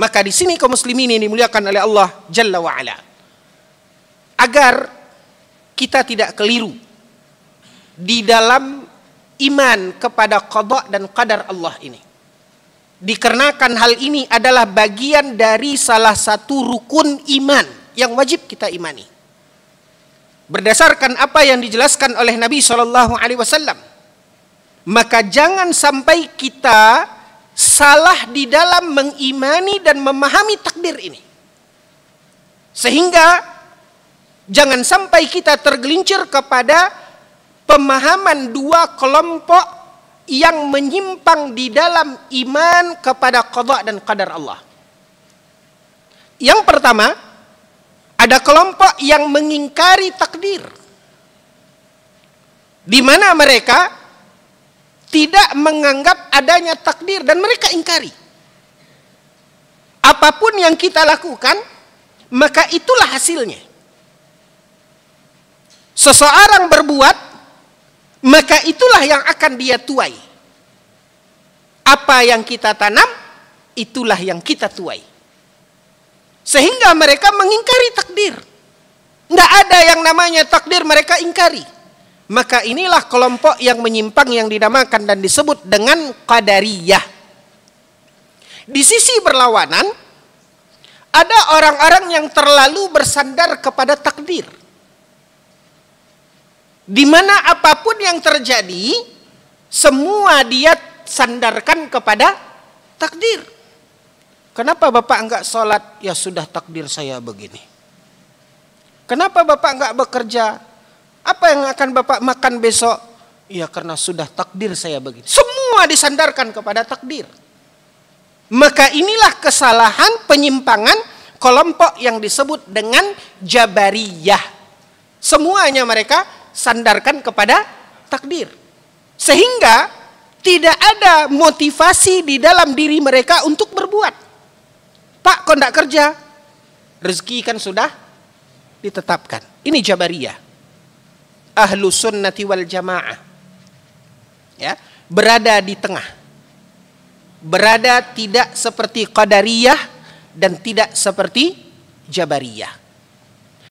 Maka di sini kaum muslimin ini dimuliakan oleh Allah Jalla ala Agar kita tidak keliru di dalam iman kepada qada dan qadar Allah ini. Dikarenakan hal ini adalah bagian dari salah satu rukun iman yang wajib kita imani. Berdasarkan apa yang dijelaskan oleh Nabi Shallallahu Alaihi Wasallam, maka jangan sampai kita salah di dalam mengimani dan memahami takdir ini. Sehingga jangan sampai kita tergelincir kepada pemahaman dua kelompok yang menyimpang di dalam iman kepada qada dan qadar Allah. Yang pertama, ada kelompok yang mengingkari takdir. Di mana mereka tidak menganggap adanya takdir dan mereka ingkari. Apapun yang kita lakukan, maka itulah hasilnya. Seseorang berbuat, maka itulah yang akan dia tuai. Apa yang kita tanam, itulah yang kita tuai. Sehingga mereka mengingkari takdir. Tidak ada yang namanya takdir mereka ingkari maka inilah kelompok yang menyimpang yang dinamakan dan disebut dengan qadariyah. Di sisi berlawanan, ada orang-orang yang terlalu bersandar kepada takdir. Di mana apapun yang terjadi, semua dia sandarkan kepada takdir. Kenapa Bapak enggak sholat? Ya sudah takdir saya begini. Kenapa Bapak enggak bekerja? apa yang akan Bapak makan besok? Ya karena sudah takdir saya begitu. Semua disandarkan kepada takdir. Maka inilah kesalahan penyimpangan kelompok yang disebut dengan Jabariyah. Semuanya mereka sandarkan kepada takdir. Sehingga tidak ada motivasi di dalam diri mereka untuk berbuat. Pak, kok tidak kerja? Rezeki kan sudah ditetapkan. Ini Jabariyah ahlu sunnati wal jamaah ya berada di tengah berada tidak seperti qadariyah dan tidak seperti jabariyah